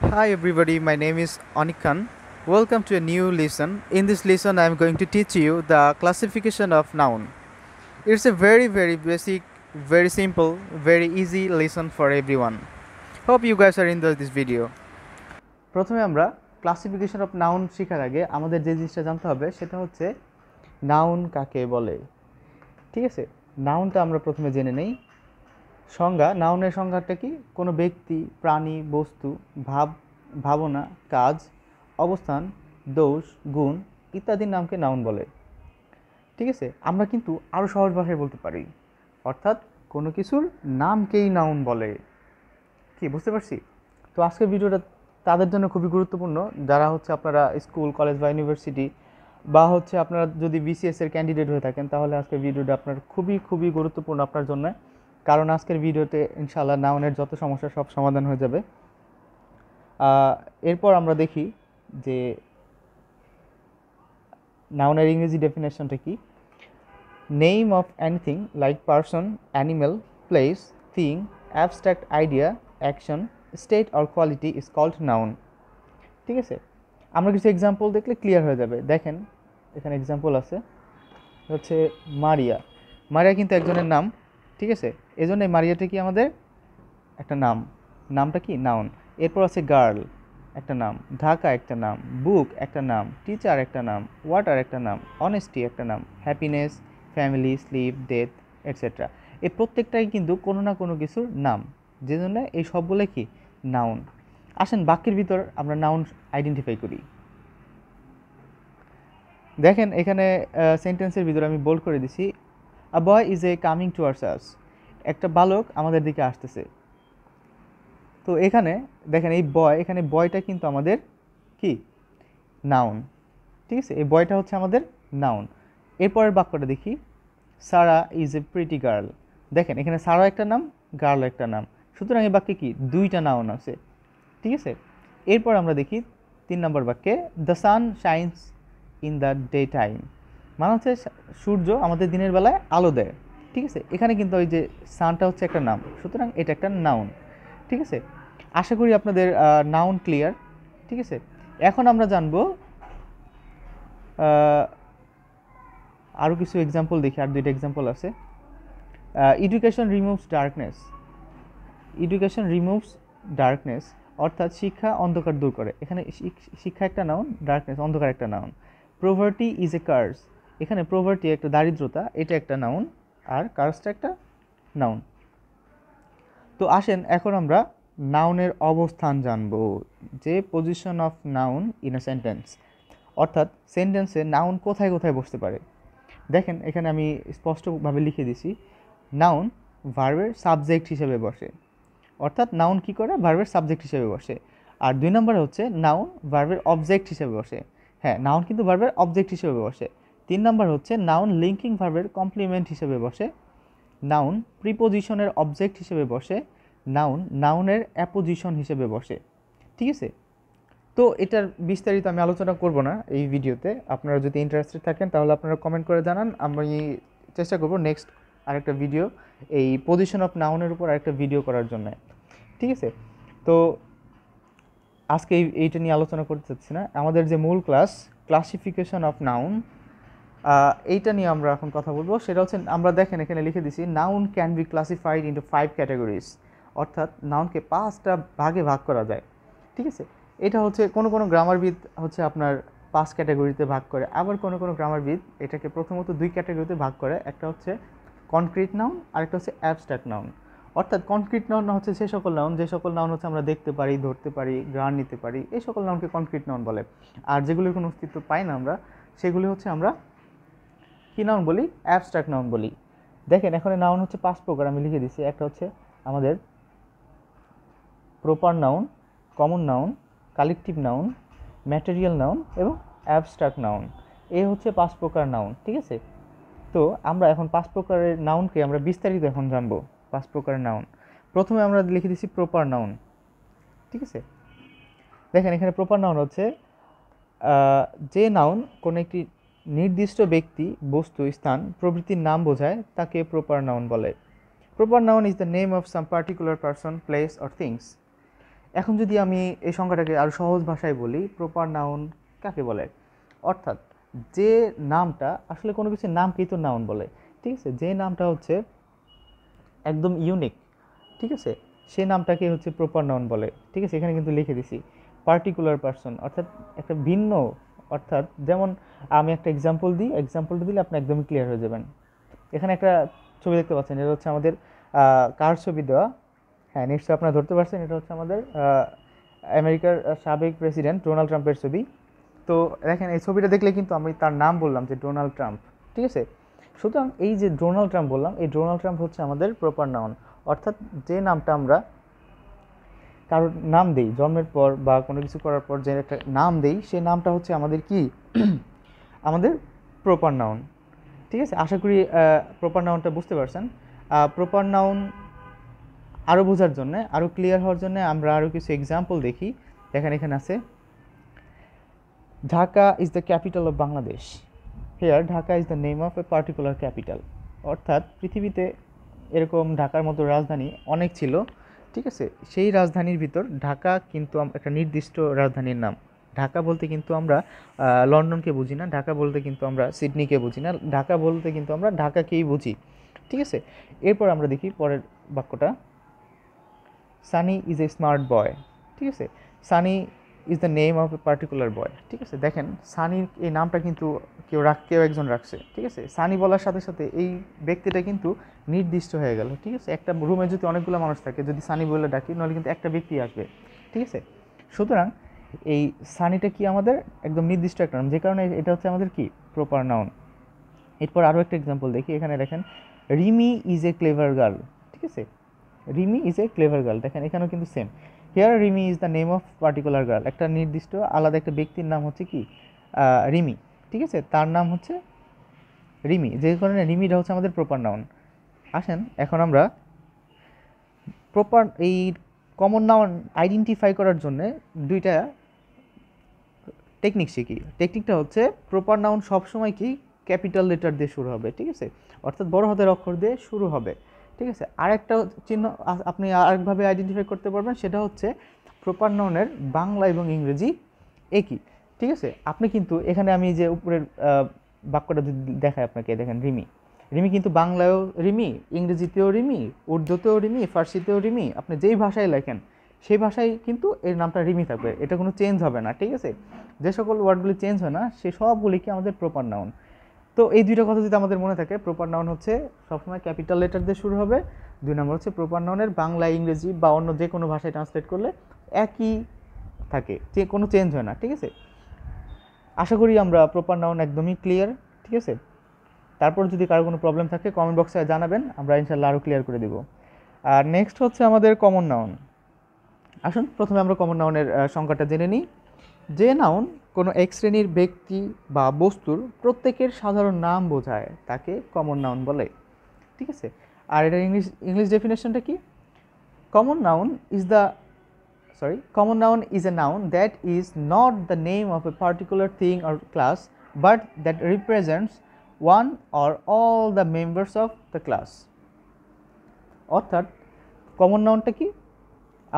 Hi everybody, my name is Anik Khan. Welcome to a new lesson. In this lesson, I am going to teach you the classification of noun. It's a very very basic, very simple, very easy lesson for everyone. Hope you guys are enjoying this video. প্রথমে আমরা classification of noun শেখার আগে আমাদের যে জিনিসটা জানতে হবে সেটা হচ্ছে নাউন কাকে বলে ঠিক আছে নাউনটা আমরা প্রথমে জেনে নেই সংজ্ঞা নাউনের সংজ্ঞাটা কি কোনো ব্যক্তি প্রাণী বস্তু ভাব ভাবনা কাজ অবস্থান দোষ গুণ ইত্যাদির নামকে নাউন বলে ঠিক আছে আমরা কিন্তু আরও সহজ ভাষায় বলতে পারি অর্থাৎ কোনো কিছুর নামকেই নাউন বলে কি বুঝতে পারছি তো আজকের ভিডিওটা তাদের জন্য খুবই গুরুত্বপূর্ণ যারা হচ্ছে আপনারা স্কুল কলেজ বা ইউনিভার্সিটি বা হচ্ছে আপনারা যদি বিসিএস এর ক্যান্ডিডেট হয়ে থাকেন তাহলে আজকের ভিডিওটা আপনার খুবই খুবই গুরুত্বপূর্ণ আপনার জন্য কারণ আজকের ভিডিওতে ইনশাল্লাহ নাউনের যত সমস্যা সব সমাধান হয়ে যাবে এরপর আমরা দেখি যে নাউনের ইংরেজি ডেফিনেশনটা কি name of anything like person animal place thing abstract idea action state or quality is called noun ঠিক আছে আমরা কিছু এক্সাম্পল দেখলে ক্লিয়ার হয়ে যাবে দেখেন এখানে এক্সাম্পল আছে হচ্ছে মারিয়া মারিয়া কিন্তু একজনের নাম ঠিক আছে এই জন্য মারিয়াটা কি আমাদের একটা নাম নামটা কি নাউন এরপর আছে গার্ল একটা নাম ঢাকা একটা নাম বুক একটা নাম টিচার একটা নাম ওয়াটার একটা নাম অনেস্টি একটা নাম happiness family sleep death etcetera এই প্রত্যেকটাই কিন্তু কোনো না কোনো কিছুর নাম যে জন্য এই সবগুলো কি নাউন আসেন বাক্যের ভিতর আমরা নাউন আইডেন্টিফাই করি দেখেন এখানে সেন্টেন্সের ভিতরে আমি বোল্ড করে দিছি a boy is a coming towards us একটা বালক আমাদের দিকে আসতেছে তো এখানে দেখেন এই বয় এখানে বয়টা কিন্তু আমাদের কি নাউন ঠিক আছে এই বয়টা হচ্ছে আমাদের নাউন এরপরের বাক্যটা দেখি Sara is a pretty girl দেখেন এখানে সারা একটা নাম গার্ল একটা নাম সুতরাং এই বাক্যে কি দুইটা নাউন আছে ঠিক আছে এরপর আমরা দেখি তিন নম্বর বাক্যে the sun shines in the day time মানে হচ্ছে সূর্য আমাদের দিনের বেলায় আলো দেয় ঠিক আছে এখানে কিন্তু ওই যে সানটা হচ্ছে একটা নাম সুতরাং এটা একটা নাউন ঠিক আছে আশা করি আপনাদের নাউন ক্লিয়ার ঠিক আছে এখন আমরা জানব আরও কিছু এক্সাম্পল দেখি আর দুইটা এক্সাম্পল আছে education removes darkness education removes darkness অর্থাৎ শিক্ষা অন্ধকার দূর করে এখানে শিক্ষা একটা নাউন ডার্কনেস অন্ধকার একটা noun poverty is a curse এখানে প্রভার্টি একটা দারিদ্রতা এটা একটা নাউন আর কার্সটা একটা নাউন তো আসেন এখন আমরা নাউনের অবস্থান জানব যে position of noun in a sentence অর্থাৎ সেন্টেন্সে নাউন কোথায় কোথায় বসতে পারে দেখেন এখানে আমি স্পষ্টভাবে লিখে দিছি নাউন ভার্বের সাবজেক্ট হিসেবে বসে অর্থাৎ নাউন কি করে ভার্বের সাবজেক্ট হিসেবে বসে আর দুই নম্বরে হচ্ছে নাউন ভার্বের অবজেক্ট হিসেবে বসে হ্যাঁ নাউন কিন্তু ভার্বের অবজেক্ট হিসেবে বসে তিন নম্বর হচ্ছে নাউন লিঙ্কিং ভার্ভের কমপ্লিমেন্ট হিসেবে বসে নাউন প্রিপোজিশনের অবজেক্ট হিসেবে বসে নাউন নাউনের অ্যাপোজিশন হিসেবে বসে ঠিক আছে তো এটার বিস্তারিত আমি আলোচনা করব না এই ভিডিওতে আপনারা যদি ইন্টারেস্টেড থাকেন তাহলে আপনারা কমেন্ট করে জানান আমি চেষ্টা করব নেক্সট আরেকটা ভিডিও এই পজিশন অফ নাউনের উপর আরেকটা ভিডিও করার জন্য ঠিক আছে তো আজকে এইটা নিয়ে আলোচনা করতে চাচ্ছি না আমাদের যে মূল ক্লাস ক্লাসিফিকেশন অফ নাউন এইটা নিয়ে আমরা এখন কথা বলবো সেটা হচ্ছে আমরা দেখেন এখানে লিখে দিছি noun can be classified into five categories অর্থাৎ নাউনকে পাঁচটা ভাগে ভাগ করা যায় ঠিক আছে এটা হচ্ছে কোনো কোনো গ্রামারবিদ হচ্ছে আপনার পাঁচ ক্যাটাগরিতে ভাগ করে আবার কোনো কোনো গ্রামারবিদ এটাকে প্রথমত দুই ক্যাটাগরিতে ভাগ করে একটা হচ্ছে কনক্রিট নাউন একটা হচ্ছে অ্যাবস্ট্রাক্ট নাউন অর্থাৎ কনক্রিট নাউন হচ্ছে সে সকল নাউন যে সকল নাউন হচ্ছে আমরা দেখতে পারি ধরতে পারি গ্রান নিতে পারি এই সকল নাউনকে কনক্রিট নাউন বলে আর যেগুলি কোনো অস্তিত্ব পাই না আমরা সেগুলি হচ্ছে আমরা কী নাউন বলি অ্যাবস্ট্রাক্ট নাউন বলি দেখেন এখানে নাউন হচ্ছে পাঁচ প্রকার আমি লিখে দিচ্ছি একটা হচ্ছে আমাদের proper noun common noun collective noun material noun এবং অ্যাবস্ট্রাক্ট নাউন এ হচ্ছে পাঁচ প্রকার নাউন ঠিক আছে তো আমরা এখন পাঁচ প্রকারের নাউনকে আমরা বিস্তারিত এখন জানবো পাঁচ প্রকারের নাউন প্রথমে আমরা লিখে দিচ্ছি প্রপার নাউন ঠিক আছে দেখেন এখানে প্রপার নাউন হচ্ছে যে নাউন কোনো একটি নির্দিষ্ট ব্যক্তি বস্তু স্থান প্রভৃতির নাম বোঝায় তাকে প্রপার নাউন বলে proper noun is the name of some particular person place or things এখন যদি আমি এই সংখ্যাটাকে আরও সহজ ভাষায় বলি প্রপার নাউন কাকে বলে অর্থাৎ যে নামটা আসলে কোনো কিছু নামকেই তো নাউন বলে ঠিক আছে যে নামটা হচ্ছে একদম ইউনিক ঠিক আছে সে নামটাকে হচ্ছে প্রপার নাউন বলে ঠিক আছে এখানে কিন্তু লিখে দিছি পার্টিকুলার পারসন অর্থাৎ একটা ভিন্ন অর্থাৎ যেমন আমি একটা এক্সাম্পল দিই এক্সাম্পলটা দিলে আপনি একদমই ক্লিয়ার হয়ে যাবেন এখানে একটা ছবি দেখতে পাচ্ছেন এটা হচ্ছে আমাদের কার ছবি দেওয়া হ্যাঁ নিশ্চয়ই আপনারা ধরতে পারছেন এটা হচ্ছে আমাদের আমেরিকার সাবেক প্রেসিডেন্ট ডোনাল্ড ট্রাম্পের ছবি তো দেখেন এই ছবিটা দেখলে কিন্তু আমি তার নাম বললাম যে ডোনাল্ড ট্রাম্প ঠিক আছে সুতরাং এই যে ডোনাল্ড ট্রাম্প বললাম এই ডোনাল্ড ট্রাম্প হচ্ছে আমাদের প্রপার নাউন অর্থাৎ যে নামটা আমরা কারোর নাম দেই জন্মের পর বা কোনো কিছু করার পর যে একটা নাম দেই সেই নামটা হচ্ছে আমাদের কি আমাদের প্রপার নাউন ঠিক আছে আশা করি প্রপার নাউনটা বুঝতে পারছেন প্রপার নাউন আরও বোঝার জন্য আরও ক্লিয়ার হওয়ার জন্য আমরা আরও কিছু এক্সাম্পল দেখি দেখেন এখানে আছে Dhaka is the capital of Bangladesh here Dhaka is the name of a particular capital অর্থাৎ পৃথিবীতে এরকম ঢাকার মতো রাজধানী অনেক ছিল ঠিক আছে সেই রাজধানীর ভিতর ঢাকা কিন্তু একটা নির্দিষ্ট রাজধানীর নাম ঢাকা বলতে কিন্তু আমরা লন্ডনকে বুঝি না ঢাকা বলতে কিন্তু আমরা সিডনিকে বুঝি না ঢাকা বলতে কিন্তু আমরা ঢাকাকেই বুঝি ঠিক আছে এরপর আমরা দেখি পরের বাক্যটা Sunny is a smart boy ঠিক আছে Sunny is the name of a particular boy ঠিক আছে দেখেন সানির এই নামটা কিন্তু কেউ রাখ কেউ একজন রাখছে ঠিক আছে সানি বলার সাথে সাথে এই ব্যক্তিটা কিন্তু নির্দিষ্ট হয়ে গেল ঠিক আছে একটা রুমে যদি অনেকগুলো মানুষ থাকে যদি সানি বলে ডাকি নাহলে কিন্তু একটা ব্যক্তি আসবে ঠিক আছে সুতরাং এই সানিটা কি আমাদের একদম নির্দিষ্ট একটা নাম যে কারণে এটা হচ্ছে আমাদের কি প্রপার নাউন এরপর আরও একটা এক্সাম্পল দেখি এখানে দেখেন Rimi is a clever girl ঠিক আছে Rimi is a clever girl দেখেন এখানেও কিন্তু same here Rimi is the name of particular girl একটা নির্দিষ্ট আলাদা একটা ব্যক্তির নাম হচ্ছে কি রিমি ঠিক আছে তার নাম হচ্ছে রিমি যে কারণে রিমিটা হচ্ছে আমাদের প্রপার নাউন আসেন এখন আমরা প্রপার এই কমন নাউন আইডেন্টিফাই করার জন্যে দুইটা টেকনিক শিখি টেকনিকটা হচ্ছে প্রপার নাউন সবসময় কি ক্যাপিটাল লেটার দিয়ে শুরু হবে ঠিক আছে অর্থাৎ বড় হাতের অক্ষর দিয়ে শুরু হবে ঠিক আছে আরেকটা চিহ্ন আপনি আরেকভাবে আইডেন্টিফাই করতে পারবেন সেটা হচ্ছে প্রপার নাউনের বাংলা এবং ইংরেজি একই ঠিক আছে আপনি কিন্তু এখানে আমি যে উপরের বাক্যটা দেখাই আপনাকে দেখেন রিমি রিমি কিন্তু বাংলায়ও রিমি ইংরেজিতেও রিমি উর্দুতেও রিমি ফার্সিতেও রিমি আপনি যেই ভাষায় লেখেন সেই ভাষায় কিন্তু এর নামটা রিমি থাকবে এটা কোনো চেঞ্জ হবে না ঠিক আছে যে সকল ওয়ার্ডগুলি চেঞ্জ হয় না সে সবগুলি কি আমাদের প্রপার নাউন তো এই দুইটা কথা যদি আমাদের মনে থাকে প্রপার নাউন হচ্ছে সবসময় ক্যাপিটাল লেটার দিয়ে শুরু হবে দুই নম্বর হচ্ছে প্রপার নাউনের বাংলা ইংরেজি বা অন্য যে কোনো ভাষায় ট্রান্সলেট করলে একই থাকে যে কোনো চেঞ্জ হয় না ঠিক আছে আশা করি আমরা প্রপার নাউন একদমই ক্লিয়ার ঠিক আছে তারপর যদি কারো কোনো প্রবলেম থাকে কমেন্ট বক্সে জানাবেন আমরা ইনশাল্লাহ আরও ক্লিয়ার করে দেবো আর নেক্সট হচ্ছে আমাদের কমন নাউন আসুন প্রথমে আমরা কমন নাউনের সংখ্যাটা জেনে নিই যে নাউন কোনো এক শ্রেণীর ব্যক্তি বা বস্তুর প্রত্যেকের সাধারণ নাম বোঝায় তাকে কমন নাউন বলে ঠিক আছে আর এটা ইংলিশ ইংলিশ ডেফিনেশনটা কি common noun is the sorry common noun is a noun that is not the name of a particular thing or class but that represents one or all the members of the class অর্থাৎ common নাউনটা কি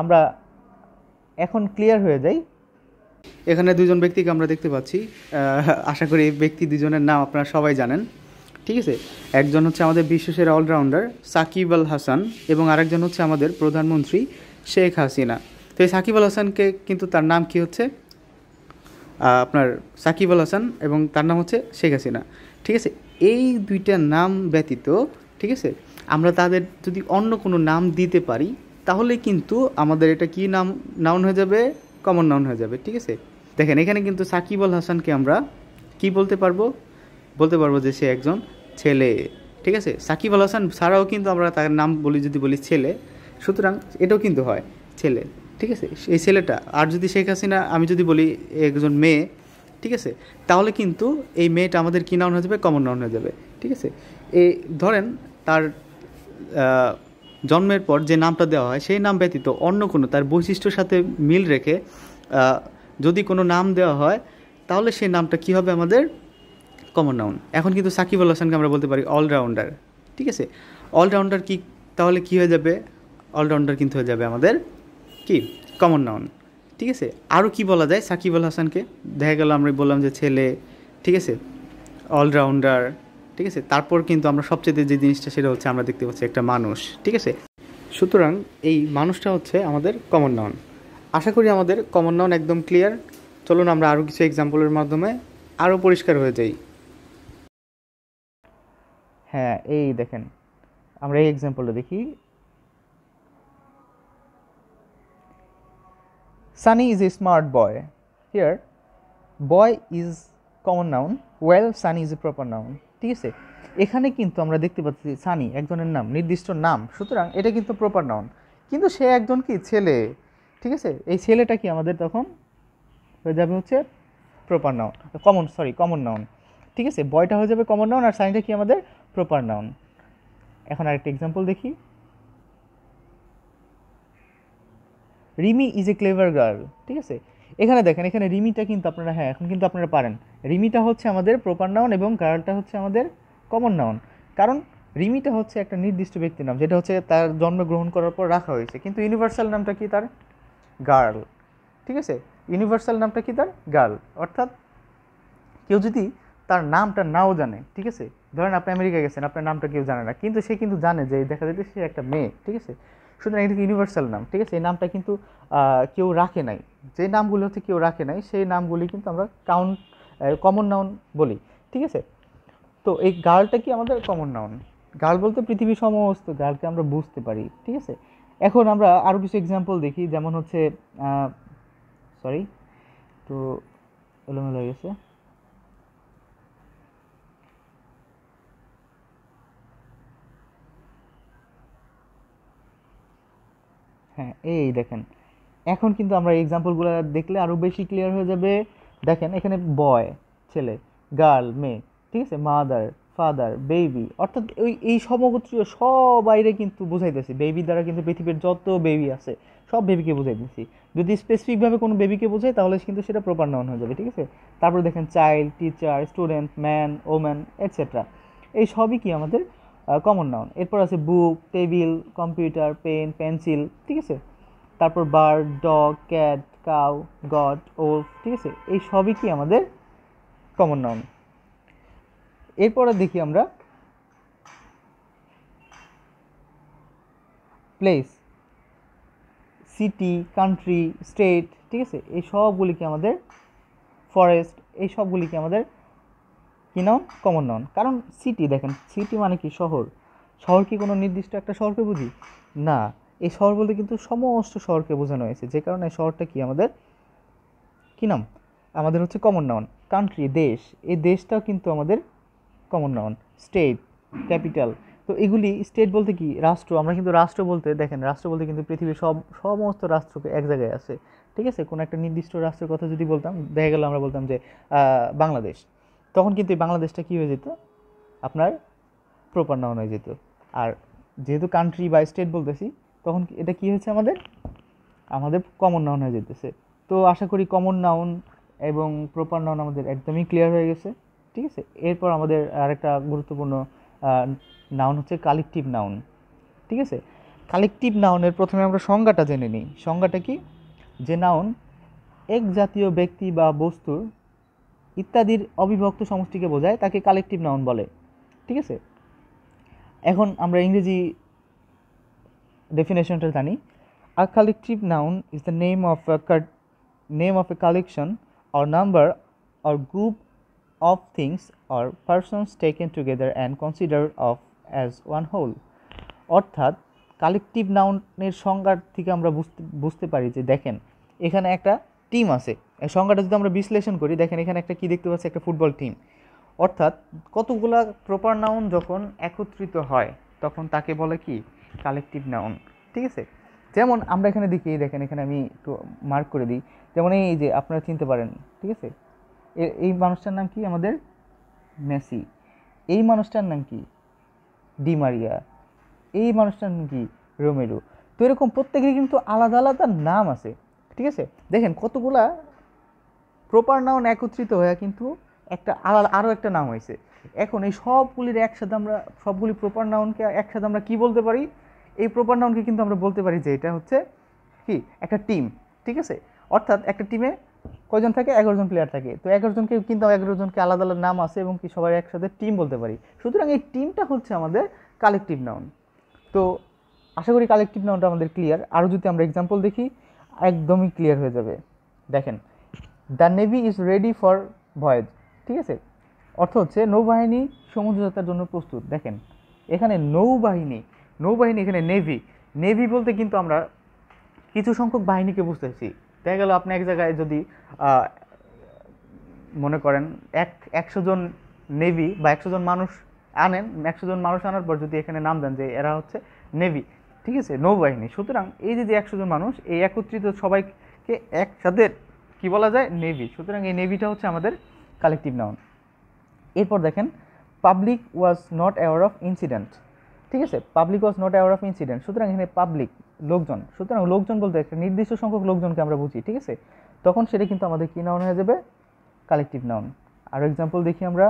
আমরা এখন clear হয়ে যাই এখানে দুজন ব্যক্তিকে আমরা দেখতে পাচ্ছি আশা করি এই ব্যক্তি দুজনের নাম আপনারা সবাই জানেন ঠিক আছে একজন হচ্ছে আমাদের বিশ্বের অলরাউন্ডার সাকিব আল হাসান এবং আরেকজন হচ্ছে আমাদের প্রধানমন্ত্রী শেখ হাসিনা তো এই সাকিব আল হাসানকে কিন্তু তার নাম কি হচ্ছে আপনার সাকিব আল হাসান এবং তার নাম হচ্ছে শেখ হাসিনা ঠিক আছে এই দুইটা নাম ব্যতীত ঠিক আছে আমরা তাদের যদি অন্য কোনো নাম দিতে পারি তাহলে কিন্তু আমাদের এটা কি নাম নাউন হয়ে যাবে কমন নাউন হয়ে যাবে ঠিক আছে দেখেন এখানে কিন্তু সাকিব আল হাসানকে আমরা কি বলতে পারবো বলতে পারবো যে সে একজন ছেলে ঠিক আছে সাকিব আল হাসান ছাড়াও কিন্তু আমরা তার নাম বলি যদি বলি ছেলে সুতরাং এটাও কিন্তু হয় ছেলে ঠিক আছে এই ছেলেটা আর যদি শেখ হাসিনা আমি যদি বলি একজন মেয়ে ঠিক আছে তাহলে কিন্তু এই মেয়েটা আমাদের কী নাউন হয়ে যাবে কমন নাউন হয়ে যাবে ঠিক আছে এই ধরেন তার জন্মের পর যে নামটা দেওয়া হয় সেই নাম ব্যতীত অন্য কোনো তার বৈশিষ্ট্যর সাথে মিল রেখে যদি কোনো নাম দেওয়া হয় তাহলে সেই নামটা কী হবে আমাদের কমন নাউন এখন কিন্তু সাকিব আল হাসানকে আমরা বলতে পারি অলরাউন্ডার ঠিক আছে অলরাউন্ডার কি তাহলে কি হয়ে যাবে অলরাউন্ডার কিন্তু হয়ে যাবে আমাদের কি কমন নাউন ঠিক আছে আরও কি বলা যায় সাকিব আল হাসানকে দেখা গেল আমরা বললাম যে ছেলে ঠিক আছে অলরাউন্ডার ঠিক আছে তারপর কিন্তু আমরা সবচেয়ে যে জিনিসটা সেটা হচ্ছে আমরা দেখতে পাচ্ছি একটা মানুষ ঠিক আছে সুতরাং এই মানুষটা হচ্ছে আমাদের কমন নাউন আশা করি আমাদের কমন নাউন একদম ক্লিয়ার চলুন আমরা আরও কিছু এক্সাম্পলের মাধ্যমে আরও পরিষ্কার হয়ে যাই হ্যাঁ এই দেখেন আমরা এই এক্সাম্পলটা দেখি Sunny is a smart boy here boy is common noun well Sunny is a proper noun ঠিক আছে এখানে কিন্তু আমরা দেখতে পাচ্ছি সানি একজনের নাম নির্দিষ্ট নাম সুতরাং এটা কিন্তু প্রপার নাউন কিন্তু সে একজন কি ছেলে ঠিক আছে এই ছেলেটা কি আমাদের তখন হয়ে যাবে হচ্ছে proper noun common sorry common noun ঠিক আছে বয়টা হয়ে যাবে কমন নাউন আর সানিটা কি আমাদের প্রপার নাউন এখন আরেকটা এক্সাম্পল দেখি Rimi is a clever girl ঠিক আছে এখানে দেখেন এখানে রিমিটা কিন্তু আপনারা হ্যাঁ এখন কিন্তু আপনারা পারেন রিমিটা হচ্ছে আমাদের প্রপার নাউন এবং গার্লটা হচ্ছে আমাদের কমন নাউন কারণ রিমিটা হচ্ছে একটা নির্দিষ্ট ব্যক্তির নাম যেটা হচ্ছে তার জন্ম গ্রহণ করার পর রাখা হয়েছে কিন্তু ইউনিভার্সাল নামটা কি তার গার্ল ঠিক আছে ইউনিভার্সাল নামটা কি তার গার্ল অর্থাৎ কেউ যদি তার নামটা নাও জানে ঠিক আছে ধরেন আপনি আমেরিকা গেছেন আপনার নামটা কেউ জানে না কিন্তু সে কিন্তু জানে যে দেখা যাচ্ছে সে একটা মেয়ে ঠিক আছে সুতরাং এটা ইউনিভার্সাল নাম ঠিক আছে এই নামটা কিন্তু কেউ রাখে নাই যে নামগুলো হচ্ছে কেউ রাখে নাই সেই নামগুলি কিন্তু আমরা কাউন্ট কমন নাউন বলি ঠিক আছে তো এই গার্লটা কি আমাদের কমন নাউন গার্ল বলতে পৃথিবীর সমস্ত গার্লকে আমরা বুঝতে পারি ঠিক আছে এখন আমরা আরও কিছু এক্সাম্পল দেখি যেমন হচ্ছে সরি তো এলোমেলো হয়ে গেছে হ্যাঁ এই দেখেন এখন কিন্তু আমরা এক্সাম্পলগুলো দেখলে আরও বেশি ক্লিয়ার হয়ে যাবে দেখেন এখানে বয় ছেলে গার্ল মেয়ে ঠিক আছে মাদার ফাদার বেবি অর্থাৎ ওই এই সমগোত্রীয় সবাইরে কিন্তু বোঝাইতেছি বেবি দ্বারা কিন্তু পৃথিবীর যত বেবি আছে সব বেবিকে বোঝাইতেছি যদি স্পেসিফিকভাবে কোনো বেবিকে বোঝাই তাহলে কিন্তু সেটা প্রপার নাউন হয়ে যাবে ঠিক আছে তারপরে দেখেন child teacher student man woman etcetera এই সবই কি আমাদের কমন নাউন এরপর আছে book table computer pen pencil ঠিক আছে তারপর bird dog cat cow god ও ঠিক আছে এই সবই কি আমাদের কমন নাউন এরপরে দেখি আমরা প্লেস সিটি কান্ট্রি স্টেট ঠিক আছে এই সবগুলি কি আমাদের ফরেস্ট এই সবগুলি কি আমাদের কি নাউন কমন নাউন কারণ সিটি দেখেন সিটি মানে কি শহর শহর কি কোনো নির্দিষ্ট একটা শহরকে বুঝি না এই শহর বলতে কিন্তু সমস্ত শহরকে বোঝানো হয়েছে যে কারণে শহরটা কি আমাদের কি নাম আমাদের হচ্ছে কমন নাউন কান্ট্রি দেশ এই দেশটাও কিন্তু আমাদের কমন নাউন স্টেট ক্যাপিটাল তো এগুলি স্টেট বলতে কি রাষ্ট্র আমরা কিন্তু রাষ্ট্র বলতে দেখেন রাষ্ট্র বলতে কিন্তু পৃথিবীর সব সমস্ত রাষ্ট্রকে এক জায়গায় আছে ঠিক আছে কোনো একটা নির্দিষ্ট রাষ্ট্রের কথা যদি বলতাম দেখা গেল আমরা বলতাম যে বাংলাদেশ তখন কিন্তু এই বাংলাদেশটা কী হয়ে যেত আপনার প্রপার নাউন হয়ে যেত আর যেহেতু কান্ট্রি বা স্টেট বলতেছি তখন এটা কি হয়েছে আমাদের আমাদের কমন নাউন হয়ে যেতেছে তো আশা করি কমন নাউন এবং প্রপার নাউন আমাদের একদমই ক্লিয়ার হয়ে গেছে ঠিক আছে এরপর আমাদের আরেকটা গুরুত্বপূর্ণ নাউন হচ্ছে কালেকটিভ নাউন ঠিক আছে কালেকটিভ নাউনের প্রথমে আমরা সংজ্ঞাটা জেনে নিই সংজ্ঞাটা কি যে নাউন এক জাতীয় ব্যক্তি বা বস্তুর ইত্যাদির অবিভক্ত সমষ্টিকে বোঝায় তাকে কালেকটিভ নাউন বলে ঠিক আছে এখন আমরা ইংরেজি ডেফিনেশনটা জানি a collective noun is the name of name of a collection or number or group of things or persons taken together and consider of as one whole অর্থাৎ কালেকটিভ নাউনের সংজ্ঞার থেকে আমরা বুঝতে বুঝতে পারি যে দেখেন এখানে একটা টিম আছে সংজ্ঞাটা যদি আমরা বিশ্লেষণ করি দেখেন এখানে একটা কী দেখতে পাচ্ছি একটা ফুটবল টিম অর্থাৎ কতগুলা প্রপার নাউন যখন একত্রিত হয় তখন তাকে বলে কি কালেকটিভ নাউন ঠিক আছে যেমন আমরা এখানে দেখি দেখেন এখানে আমি একটু মার্ক করে দিই যেমন এই যে আপনারা চিনতে পারেন ঠিক আছে এই মানুষটার নাম কি আমাদের মেসি এই মানুষটার নাম কি ডিমারিয়া এই মানুষটার নাম কি রোমেরো তো এরকম প্রত্যেকেরই কিন্তু আলাদা আলাদা নাম আছে ঠিক আছে দেখেন কতগুলা প্রপার নাউন একত্রিত হয়ে কিন্তু একটা আলাদা আরও একটা নাম হয়েছে এখন এই সবগুলির একসাথে আমরা সবগুলি প্রপার নাউনকে একসাথে আমরা কি বলতে পারি এই প্রপার নাউনকে কিন্তু আমরা বলতে পারি যে এটা হচ্ছে কি একটা টিম ঠিক আছে অর্থাৎ একটা টিমে কয়জন থাকে এগারোজন প্লেয়ার থাকে তো এগারোজনকে কিন্তু এগারোজনকে আলাদা আলাদা নাম আছে এবং কি সবাই একসাথে টিম বলতে পারি সুতরাং এই টিমটা হচ্ছে আমাদের কালেকটিভ নাউন তো আশা করি কালেকটিভ নাউনটা আমাদের ক্লিয়ার আরও যদি আমরা এক্সাম্পল দেখি একদমই ক্লিয়ার হয়ে যাবে দেখেন the navy is ready for voyage ঠিক আছে অর্থ হচ্ছে নৌবাহিনী সমুদ্রযাত্রার জন্য প্রস্তুত দেখেন এখানে নৌবাহিনী নৌবাহিনী এখানে নেভি নেভি বলতে কিন্তু আমরা কিছু সংখ্যক বাহিনীকে বুঝতেছি দেখা গেল আপনি এক জায়গায় যদি মনে করেন এক একশো জন নেভি বা একশো জন মানুষ আনেন একশো জন মানুষ আনার পর যদি এখানে নাম দেন যে এরা হচ্ছে নেভি ঠিক আছে নৌবাহিনী সুতরাং এই যদি একশো জন মানুষ এই একত্রিত সবাইকে একসাথে কি বলা যায় নেভি সুতরাং এই নেভিটা হচ্ছে আমাদের কালেকটিভ নাউন এরপর দেখেন public was not aware of incident ঠিক আছে public was not aware of incident সুতরাং এখানে পাবলিক লোকজন সুতরাং লোকজন বলতে একটা নির্দিষ্ট সংখ্যক লোকজনকে আমরা বুঝি ঠিক আছে তখন সেটা কিন্তু আমাদের কী নাউন হয়ে যাবে কালেকটিভ নাউন আর এক্সাম্পল দেখি আমরা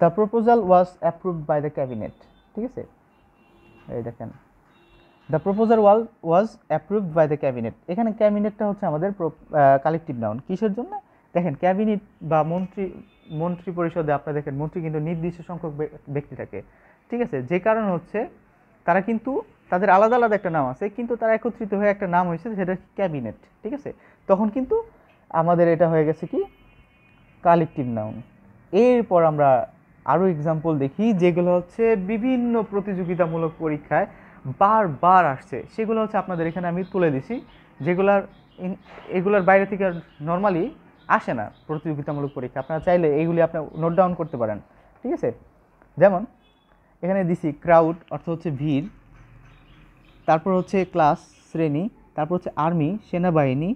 the proposal was approved by the cabinet ঠিক আছে এই দেখেন the proposal wall was approved by the cabinet এখানে ক্যাবিনেটটা হচ্ছে আমাদের কালেকটিভ নাউন কিসের জন্য দেখেন ক্যাবিনেট বা মন্ত্রী মন্ত্রী পরিষদে আপনারা দেখেন মন্ত্রী কিন্তু নির্দিষ্ট সংখ্যক ব্যক্তি থাকে ঠিক আছে যে কারণ হচ্ছে তারা কিন্তু তাদের আলাদা আলাদা একটা নাম আছে কিন্তু তারা একত্রিত হয়ে একটা নাম হয়েছে সেটা ক্যাবিনেট ঠিক আছে তখন কিন্তু আমাদের এটা হয়ে গেছে কি কালেকটিভ নাউন এরপর আমরা আরও এক্সাম্পল দেখি যেগুলো হচ্ছে বিভিন্ন প্রতিযোগিতামূলক পরীক্ষায় বারবার আসছে সেগুলো হচ্ছে আপনাদের এখানে আমি তুলে দিছি যেগুলার এগুলার বাইরে থেকে নর্মালি আসে না প্রতিযোগিতামূলক পরীক্ষা আপনারা চাইলে এইগুলি আপনার নোট ডাউন করতে পারেন ঠিক আছে যেমন এখানে দিছি ক্রাউড অর্থাৎ হচ্ছে ভিড় তারপর হচ্ছে ক্লাস শ্রেণী তারপর হচ্ছে আর্মি সেনাবাহিনী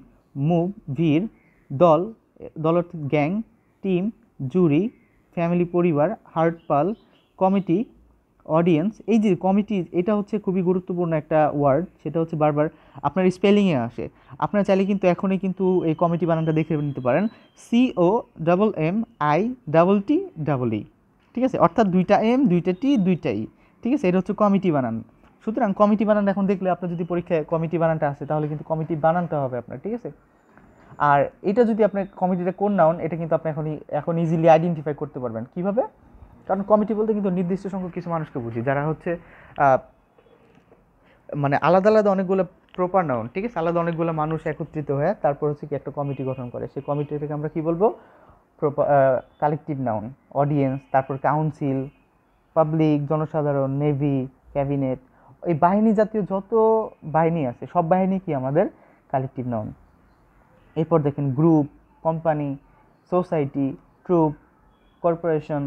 মুভ ভিড় দল দল অর্থাৎ গ্যাং টিম জুরি ফ্যামিলি পরিবার হার্টপাল কমিটি অডিয়েন্স এই যে কমিটি এটা হচ্ছে খুবই গুরুত্বপূর্ণ একটা ওয়ার্ড সেটা হচ্ছে বারবার আপনার স্পেলিংয়ে আসে আপনারা চাইলে কিন্তু এখনই কিন্তু এই কমিটি বানানটা দেখে নিতে পারেন C O double M I double T double E ঠিক আছে অর্থাৎ দুইটা এম দুইটা টি দুইটা ই e, ঠিক আছে এটা হচ্ছে কমিটি বানান সুতরাং কমিটি বানান এখন দেখলে আপনার যদি পরীক্ষায় কমিটি বানানটা আসে তাহলে কিন্তু কমিটি বানানটা হবে আপনার ঠিক আছে আর এটা যদি আপনার কমিটিটা কোন নাউন এটা কিন্তু আপনি এখন এখন ইজিলি আইডেন্টিফাই করতে পারবেন কীভাবে কারণ কমিটি বলতে কিন্তু নির্দিষ্ট সংখ্যক কিছু মানুষকে বুঝি যারা হচ্ছে মানে আলাদা আলাদা অনেকগুলো প্রপার নাউন ঠিক আছে আলাদা অনেকগুলো মানুষ একত্রিত হয়ে তারপর হচ্ছে কি একটা কমিটি গঠন করে সেই থেকে আমরা কি বলবো কালেকটিভ নাউন অডিয়েন্স তারপর কাউন্সিল পাবলিক জনসাধারণ নেভি ক্যাবিনেট এই বাহিনী জাতীয় যত বাহিনী আছে সব বাহিনী কি আমাদের কালেকটিভ নাউন এরপর দেখেন group company society troop corporation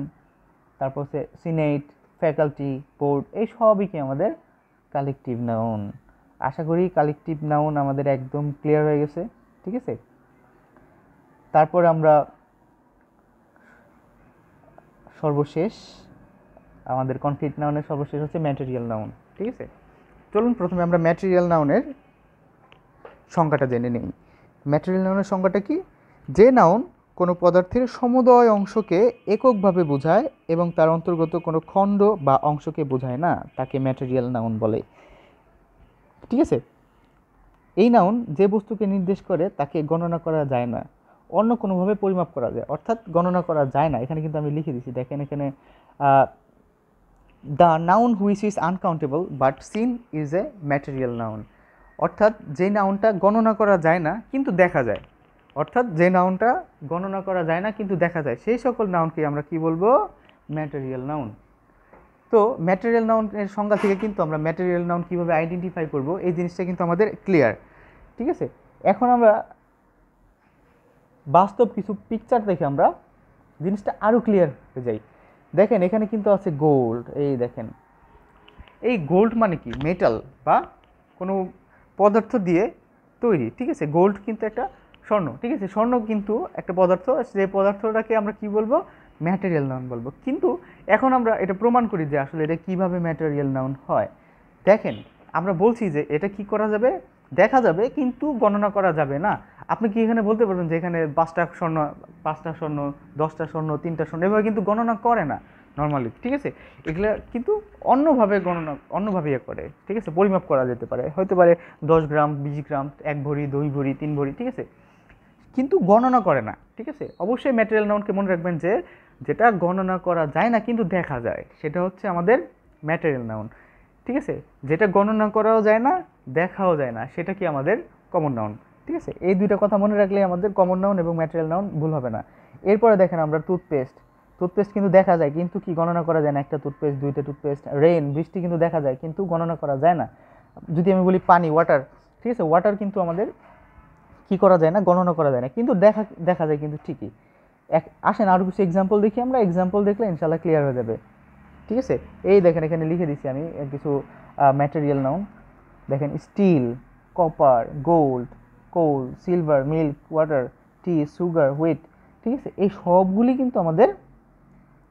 তারপর হচ্ছে সিনেট ফ্যাকাল্টি বোর্ড এই সবই কি আমাদের কালেকটিভ নাউন আশা করি কালেকটিভ নাউন আমাদের একদম ক্লিয়ার হয়ে গেছে ঠিক আছে তারপর আমরা সর্বশেষ আমাদের কনক্রিট নাউনের সর্বশেষ হচ্ছে ম্যাটেরিয়াল নাউন ঠিক আছে চলুন প্রথমে আমরা ম্যাটেরিয়াল নাউনের সংখ্যাটা জেনে নিই ম্যাটেরিয়াল নাউনের সংখ্যাটা কি যে নাউন কোনো পদার্থের সমুদয় অংশকে এককভাবে বোঝায় এবং তার অন্তর্গত কোনো খণ্ড বা অংশকে বোঝায় না তাকে ম্যাটেরিয়াল নাউন বলে ঠিক আছে এই নাউন যে বস্তুকে নির্দেশ করে তাকে গণনা করা যায় না অন্য কোনোভাবে পরিমাপ করা যায় অর্থাৎ গণনা করা যায় না এখানে কিন্তু আমি লিখে দিছি দেখেন এখানে the noun which is uncountable but seen is a material noun অর্থাৎ যে নাউনটা গণনা করা যায় না কিন্তু দেখা যায় অর্থাৎ যে নাউনটা গণনা করা যায় না কিন্তু দেখা যায় সেই সকল নাউনকে আমরা কি বলবো ম্যাটেরিয়াল নাউন তো ম্যাটেরিয়াল নাউনের সংজ্ঞা থেকে কিন্তু আমরা ম্যাটেরিয়াল নাউন কীভাবে আইডেন্টিফাই করব এই জিনিসটা কিন্তু আমাদের ক্লিয়ার ঠিক আছে এখন আমরা বাস্তব কিছু পিকচার দেখে আমরা জিনিসটা আরও ক্লিয়ার হয়ে যাই দেখেন এখানে কিন্তু আছে গোল্ড এই দেখেন এই গোল্ড মানে কি মেটাল বা কোনো পদার্থ দিয়ে তৈরি ঠিক আছে গোল্ড কিন্তু একটা স্বর্ণ ঠিক আছে স্বর্ণ কিন্তু একটা পদার্থ যে পদার্থটাকে আমরা কি বলবো ম্যাটেরিয়াল নাউন বলবো কিন্তু এখন আমরা এটা প্রমাণ করি যে আসলে এটা কিভাবে ম্যাটেরিয়াল নাউন হয় দেখেন আমরা বলছি যে এটা কি করা যাবে দেখা যাবে কিন্তু গণনা করা যাবে না আপনি কি এখানে বলতে পারবেন যে এখানে পাঁচটা স্বর্ণ পাঁচটা স্বর্ণ দশটা স্বর্ণ তিনটা স্বর্ণ এভাবে কিন্তু গণনা করে না নর্মালি ঠিক আছে এগুলো কিন্তু অন্যভাবে গণনা অন্যভাবে ইয়ে করে ঠিক আছে পরিমাপ করা যেতে পারে হয়তো পারে দশ গ্রাম বিশ গ্রাম এক ভরি দুই ভরি তিন ভরি ঠিক আছে কিন্তু গণনা করে না ঠিক আছে অবশ্যই ম্যাটেরিয়াল নাউনকে মনে রাখবেন যে যেটা গণনা করা যায় না কিন্তু দেখা যায় সেটা হচ্ছে আমাদের ম্যাটেরিয়াল নাউন ঠিক আছে যেটা গণনা করাও যায় না দেখাও যায় না সেটা কি আমাদের কমন নাউন ঠিক আছে এই দুইটা কথা মনে রাখলে আমাদের কমন নাউন এবং ম্যাটেরিয়াল নাউন ভুল হবে না এরপরে দেখেন আমরা টুথপেস্ট টুথপেস্ট কিন্তু দেখা যায় কিন্তু কি গণনা করা যায় না একটা টুথপেস্ট দুইটা টুথপেস্ট রেন বৃষ্টি কিন্তু দেখা যায় কিন্তু গণনা করা যায় না যদি আমি বলি পানি ওয়াটার ঠিক আছে ওয়াটার কিন্তু আমাদের কি করা যায় না গণনা করা যায় না কিন্তু দেখা দেখা যায় কিন্তু ঠিকই এক আসেন আরও কিছু এক্সাম্পল দেখি আমরা এক্সাম্পল দেখলে ইনশাল্লাহ ক্লিয়ার হয়ে যাবে ঠিক আছে এই দেখেন এখানে লিখে দিছি আমি কিছু ম্যাটেরিয়াল নাউন দেখেন steel copper gold coal silver milk water tea sugar wheat ঠিক আছে এই সবগুলি কিন্তু আমাদের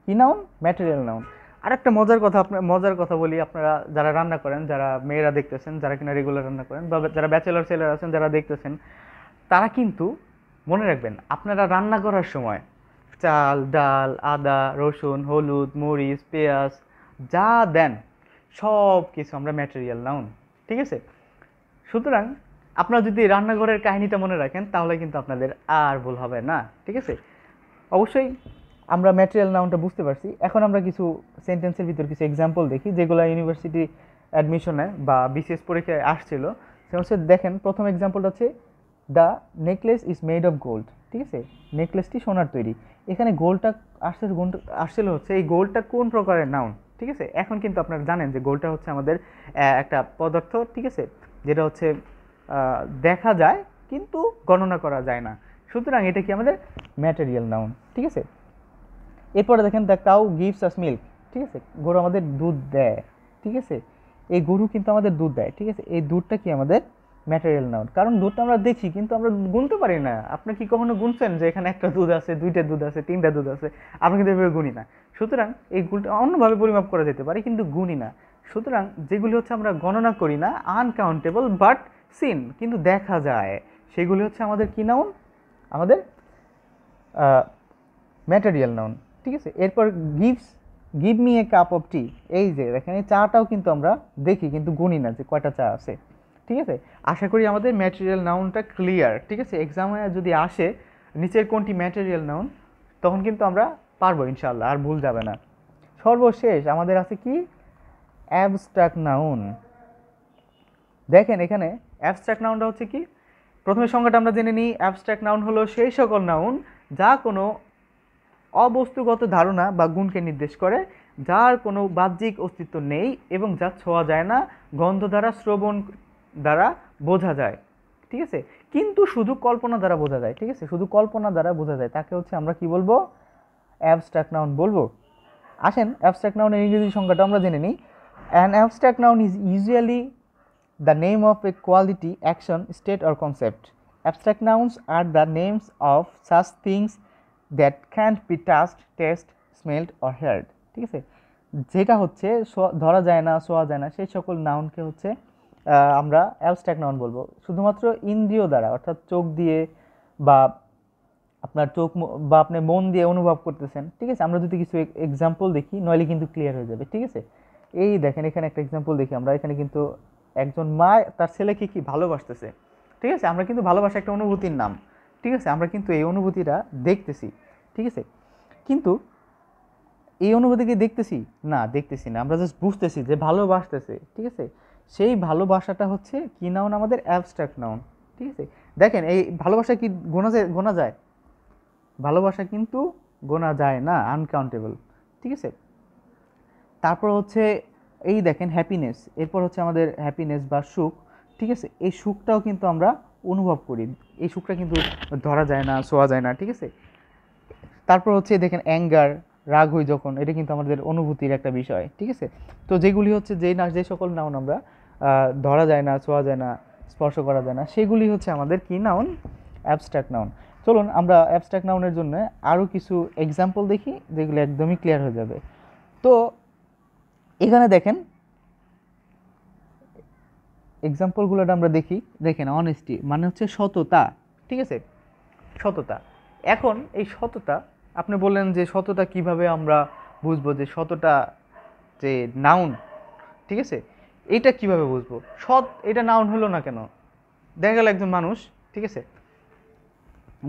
কী নাউন ম্যাটেরিয়াল নাউন আর একটা মজার কথা আপনার মজার কথা বলি আপনারা যারা রান্না করেন যারা মেয়েরা দেখতেছেন যারা কিনা রেগুলার রান্না করেন বা যারা ব্যাচেলার সেলার আছেন যারা দেখতেছেন তারা কিন্তু মনে রাখবেন আপনারা রান্না করার সময় চাল ডাল আদা রসুন হলুদ মরিচ পেঁয়াজ যা দেন সব কিছু আমরা ম্যাটেরিয়াল নাউন ঠিক আছে সুতরাং আপনারা যদি রান্নাঘরের কাহিনীটা মনে রাখেন তাহলে কিন্তু আপনাদের আর ভুল হবে না ঠিক আছে অবশ্যই আমরা ম্যাটেরিয়াল নাউনটা বুঝতে পারছি এখন আমরা কিছু সেন্টেন্সের ভিতর কিছু এক্সাম্পল দেখি যেগুলো ইউনিভার্সিটি অ্যাডমিশনে বা বিসিএস পরীক্ষায় আসছিল সে হচ্ছে দেখেন প্রথম এক্সাম্পলটা হচ্ছে the necklace is made of gold ঠিক আছে নেকলেসটি সোনার তৈরি এখানে গোলটা আসছে আসছিল হচ্ছে এই গোলটা কোন প্রকারের নাউন ঠিক আছে এখন কিন্তু আপনারা জানেন যে গোলটা হচ্ছে আমাদের একটা পদার্থ ঠিক আছে যেটা হচ্ছে দেখা যায় কিন্তু গণনা করা যায় না সুতরাং এটা কি আমাদের ম্যাটেরিয়াল নাউন ঠিক আছে এরপরে দেখেন the cow gives us milk ঠিক আছে গরু আমাদের দুধ দেয় ঠিক আছে এই গরু কিন্তু আমাদের দুধ দেয় ঠিক আছে এই দুধটা কি আমাদের ম্যাটেরিয়াল নাউন কারণ দুধ আমরা দেখি কিন্তু আমরা গুনতে পারি না আপনি কি কখনো গুনছেন যে এখানে একটা দুধ আছে দুইটা দুধ আছে তিনটা দুধ আছে আমরা কিন্তু এভাবে গুনি না সুতরাং এই গুলটা অন্যভাবে পরিমাপ করা যেতে পারে কিন্তু গুনি না সুতরাং যেগুলি হচ্ছে আমরা গণনা করি না আনকাউন্টেবল বাট সিন কিন্তু দেখা যায় সেগুলি হচ্ছে আমাদের কী নাউন আমাদের ম্যাটেরিয়াল নাউন ঠিক আছে এরপর gives give me a cup of tea এই যে দেখেন এই চাটাও কিন্তু আমরা দেখি কিন্তু গুনি না যে কয়টা চা আছে ঠিক আছে আশা করি আমাদের ম্যাটেরিয়াল নাউনটা ক্লিয়ার ঠিক আছে এক্সামে যদি আসে নিচের কোনটি ম্যাটেরিয়াল নাউন তখন কিন্তু আমরা পারবো ইনশাল্লাহ আর ভুল যাবে না সর্বশেষ আমাদের আছে কি অ্যাবস্ট্রাক্ট নাউন দেখেন এখানে অ্যাবস্ট্রাক্ট নাউনটা হচ্ছে কি প্রথমে সংজ্ঞাটা আমরা জেনে নিই অ্যাবস্ট্রাক্ট নাউন হলো সেই সকল নাউন যা কোনো অবস্তুগত ধারণা বা গুণকে নির্দেশ করে যার কোনো বাহ্যিক অস্তিত্ব নেই এবং যা ছোঁয়া যায় না গন্ধ দ্বারা শ্রবণ দ্বারা বোঝা যায় ঠিক আছে কিন্তু শুধু কল্পনা দ্বারা বোঝা যায় ঠিক আছে শুধু কল্পনা দ্বারা বোঝা যায় তাকে হচ্ছে আমরা কি বলবো অ্যাবস্ট্রাক্ট নাউন বলবো আসেন অ্যাবস্ট্রাক্ট নাউনের ইংরেজি সংখ্যাটা আমরা জেনে নিই an abstract noun is usually the name of a quality action state or concept abstract nouns are the names of such things that can't be touched tasted smelled or heard ঠিক আছে যেটা হচ্ছে ধরা যায় না শোয়া যায় না সেই সকল নাউনকে হচ্ছে আমরা অ্যাবস্ট্রাক্ট নন বলবো শুধুমাত্র ইন্দ্রিয় দ্বারা অর্থাৎ চোখ দিয়ে বা আপনার চোখ বা আপনি মন দিয়ে অনুভব করতেছেন ঠিক আছে আমরা যদি কিছু এক্সাম্পল দেখি নইলে কিন্তু ক্লিয়ার হয়ে যাবে ঠিক আছে এই দেখেন এখানে একটা এক্সাম্পল দেখি আমরা এখানে কিন্তু একজন মা তার ছেলেকে কি ভালোবাসতেছে ঠিক আছে আমরা কিন্তু ভালোবাসা একটা অনুভূতির নাম ঠিক আছে আমরা কিন্তু এই অনুভূতিটা দেখতেছি ঠিক আছে কিন্তু এই অনুভূতিকে দেখতেছি না দেখতেছি না আমরা জাস্ট বুঝতেছি যে ভালোবাসতেছে ঠিক আছে সেই ভালোবাসাটা হচ্ছে কি নাউন আমাদের অ্যাবস্ট্রাক্ট নাউন ঠিক আছে দেখেন এই ভালোবাসা কি গোনা যায় গোনা যায় ভালোবাসা কিন্তু গোনা যায় না আনকাউন্টেবল ঠিক আছে তারপর হচ্ছে এই দেখেন হ্যাপিনেস এরপর হচ্ছে আমাদের হ্যাপিনেস বা সুখ ঠিক আছে এই সুখটাও কিন্তু আমরা অনুভব করি এই সুখটা কিন্তু ধরা যায় না শোয়া যায় না ঠিক আছে তারপর হচ্ছে দেখেন অ্যাঙ্গার রাগ হই যখন এটা কিন্তু আমাদের অনুভূতির একটা বিষয় ঠিক আছে তো যেগুলি হচ্ছে যেই না যে সকল নাউন আমরা ধরা যায় না ছোঁয়া যায় না স্পর্শ করা যায় না সেগুলি হচ্ছে আমাদের কি নাউন অ্যাবস্ট্রাক্ট নাউন চলুন আমরা অ্যাবস্ট্রাক্ট নাউনের জন্য আরও কিছু এক্সাম্পল দেখি যেগুলো একদমই ক্লিয়ার হয়ে যাবে তো এখানে দেখেন এক্সাম্পলগুলোটা আমরা দেখি দেখেন অনেস্টি মানে হচ্ছে সততা ঠিক আছে সততা এখন এই সততা আপনি বললেন যে সততা কিভাবে আমরা বুঝবো যে সততা যে নাউন ঠিক আছে এইটা কিভাবে বুঝবো সৎ এটা নাউন হলো না কেন দেখা গেল একজন মানুষ ঠিক আছে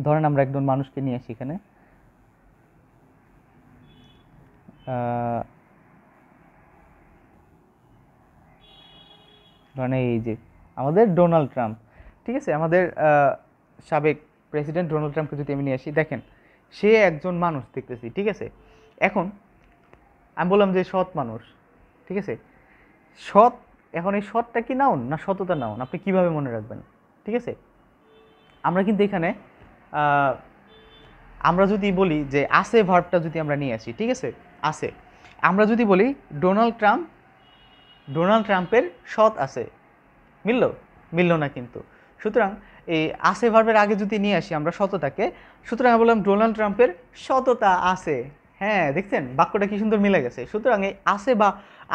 ধরেন আমরা একজন মানুষকে নিয়ে আসি এখানে ধরেন এই যে আমাদের ডোনাল্ড ট্রাম্প ঠিক আছে আমাদের সাবেক প্রেসিডেন্ট ডোনাল্ড ট্রাম্পকে যদি আমি নিয়ে আসি দেখেন সে একজন মানুষ দেখতেছি ঠিক আছে এখন আমি বললাম যে সৎ মানুষ ঠিক আছে সৎ এখন এই সৎটা কি নাও না সততা নাও আপনি কিভাবে মনে রাখবেন ঠিক আছে আমরা কিন্তু এখানে আমরা যদি বলি যে আসে ভার্বটা যদি আমরা নিয়ে আসি ঠিক আছে আসে আমরা যদি বলি ডোনাল্ড ট্রাম্প ডোনাল্ড ট্রাম্পের সৎ আছে মিলল মিলল না কিন্তু সুতরাং এই আসে ভার্বের আগে যদি নিয়ে আসি আমরা সততাকে সুতরাং বললাম ডোনাল্ড ট্রাম্পের সততা আছে হ্যাঁ দেখছেন বাক্যটা কি সুন্দর মিলে গেছে সুতরাং এই আসে বা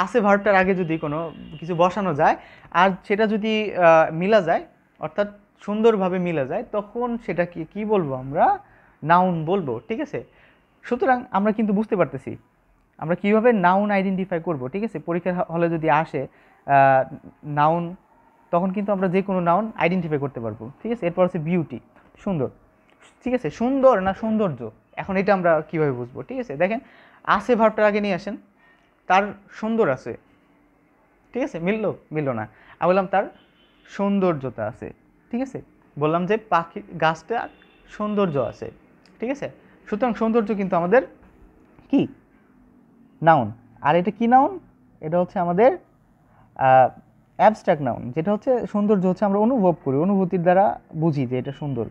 আসে ভার্বটার আগে যদি কোনো কিছু বসানো যায় আর সেটা যদি মিলা যায় অর্থাৎ সুন্দরভাবে মিলা যায় তখন সেটা কি কী বলবো আমরা নাউন বলবো ঠিক আছে সুতরাং আমরা কিন্তু বুঝতে পারতেছি আমরা কীভাবে নাউন আইডেন্টিফাই করব ঠিক আছে পরীক্ষার হলে যদি আসে নাউন তখন কিন্তু আমরা যে কোনো নাউন আইডেন্টিফাই করতে পারবো ঠিক আছে এরপর হচ্ছে বিউটি সুন্দর ঠিক আছে সুন্দর না সৌন্দর্য এখন এটা আমরা কিভাবে বুঝবো ঠিক আছে দেখেন আছে ভাবটা আগে নিয়ে আসেন তার সুন্দর আছে ঠিক আছে মিললো মিললো না আমি বললাম তার সৌন্দর্যতা আছে ঠিক আছে বললাম যে পাখি গাছটা সৌন্দর্য আছে ঠিক আছে সুতরাং সৌন্দর্য কিন্তু আমাদের কি নাউন আর এটা কি নাউন এটা হচ্ছে আমাদের অ্যাবস্ট্রাক্ট নাউন যেটা হচ্ছে সৌন্দর্য হচ্ছে আমরা অনুভব করি অনুভূতির দ্বারা বুঝি যে এটা সুন্দর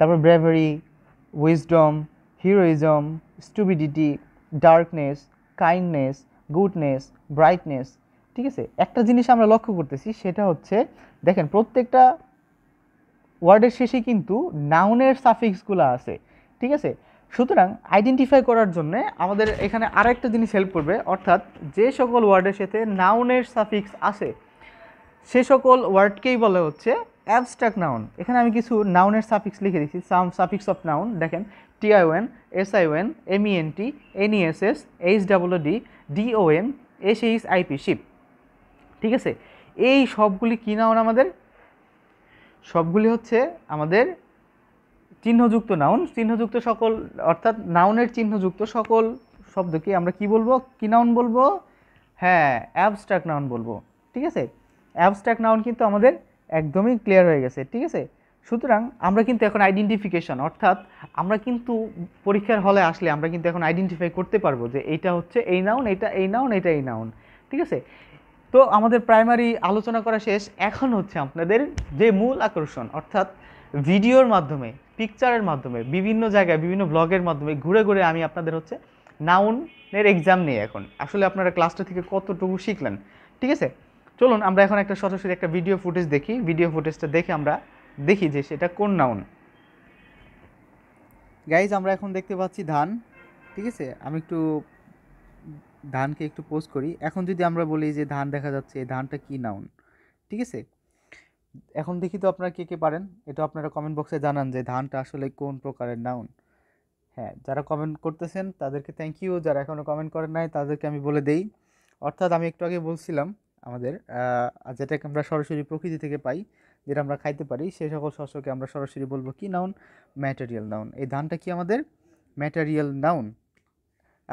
তারপর bravery wisdom heroism stupidity darkness kindness goodness brightness ঠিক আছে একটা জিনিস আমরা লক্ষ্য করতেছি সেটা হচ্ছে দেখেন প্রত্যেকটা ওয়ার্ডের শেষে কিন্তু নাউনের সাফিক্সগুলো আছে ঠিক আছে সুতরাং আইডেন্টিফাই করার জন্য আমাদের এখানে আরেকটা জিনিস হেল্প করবে অর্থাৎ যে সকল ওয়ার্ডের সাথে নাউনের সাফিক্স আছে সে সকল ওয়ার্ডকেই বলা হচ্ছে অ্যাবস্ট্রাক্ট নাউন এখানে আমি কিছু নাউনের সাফিক্স লিখে দিচ্ছি সাম সাফিক্স অফ নাউন দেখেন T I O N S I O N M E N T N E S S H W D D O M S H I P ship ঠিক আছে এই সবগুলি কী নাউন আমাদের সবগুলি হচ্ছে আমাদের চিহ্নযুক্ত নাউন চিহ্নযুক্ত সকল অর্থাৎ নাউনের চিহ্নযুক্ত সকল শব্দকে আমরা কি বলবো কি নাউন বলবো হ্যাঁ অ্যাবস্ট্রাক্ট নাউন বলবো ঠিক আছে অ্যাবস্ট্রাক্ট নাউন কিন্তু আমাদের একদমই ক্লিয়ার হয়ে গেছে ঠিক আছে সুতরাং আমরা কিন্তু এখন আইডেন্টিফিকেশন অর্থাৎ আমরা কিন্তু পরীক্ষার হলে আসলে আমরা কিন্তু এখন আইডেন্টিফাই করতে পারবো যে এইটা হচ্ছে এই নাউন এটা এই নাউন এটা এই নাউন ঠিক আছে তো আমাদের প্রাইমারি আলোচনা করা শেষ এখন হচ্ছে আপনাদের যে মূল আকর্ষণ অর্থাৎ ভিডিওর মাধ্যমে পিকচারের মাধ্যমে বিভিন্ন জায়গায় বিভিন্ন ব্লগের মাধ্যমে ঘুরে ঘুরে আমি আপনাদের হচ্ছে নাউনের এক্সাম নিয়ে এখন আসলে আপনারা ক্লাসটা থেকে কতটুকু শিখলেন ঠিক আছে চলুন আমরা এখন একটা সরাসরি একটা ভিডিও ফুটেজ দেখি ভিডিও ফুটেজটা দেখে আমরা দেখি যে সেটা কোন নাউন গাইজ আমরা এখন দেখতে পাচ্ছি ধান ঠিক আছে আমি একটু ধানকে একটু পোস্ট করি এখন যদি আমরা বলি যে ধান দেখা যাচ্ছে এই ধানটা কি নাউন ঠিক আছে এখন দেখি তো আপনারা কে কে পারেন এটা আপনারা কমেন্ট বক্সে জানান যে ধানটা আসলে কোন প্রকারের নাউন হ্যাঁ যারা কমেন্ট করতেছেন তাদেরকে থ্যাংক ইউ যারা এখনও কমেন্ট করেন নাই তাদেরকে আমি বলে দেই অর্থাৎ আমি একটু আগে বলছিলাম আমাদের যেটাকে আমরা সরাসরি প্রকৃতি থেকে পাই যেটা আমরা খাইতে পারি সে সকল শস্যকে আমরা সরাসরি বলবো কি নাউন ম্যাটেরিয়াল নাউন এই ধানটা কি আমাদের ম্যাটেরিয়াল নাউন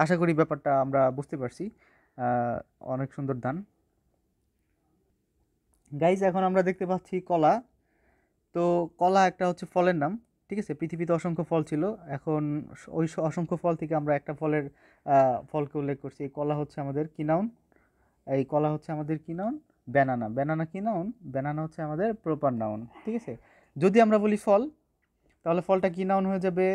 আশা করি ব্যাপারটা আমরা বুঝতে পারছি অনেক সুন্দর ধান গাইজ এখন আমরা দেখতে পাচ্ছি কলা তো কলা একটা হচ্ছে ফলের নাম ঠিক আছে পৃথিবীতে অসংখ্য ফল ছিল এখন ওই অসংখ্য ফল থেকে আমরা একটা ফলের ফলকে উল্লেখ করছি কলা হচ্ছে আমাদের কি নাউন এই কলা হচ্ছে আমাদের কী নাউন ব্যানানা ব্যানানা কী নাউন ব্যানানা হচ্ছে আমাদের প্রপার নাউন ঠিক আছে যদি আমরা বলি ফল তাহলে ফলটা কী নাউন হয়ে যাবে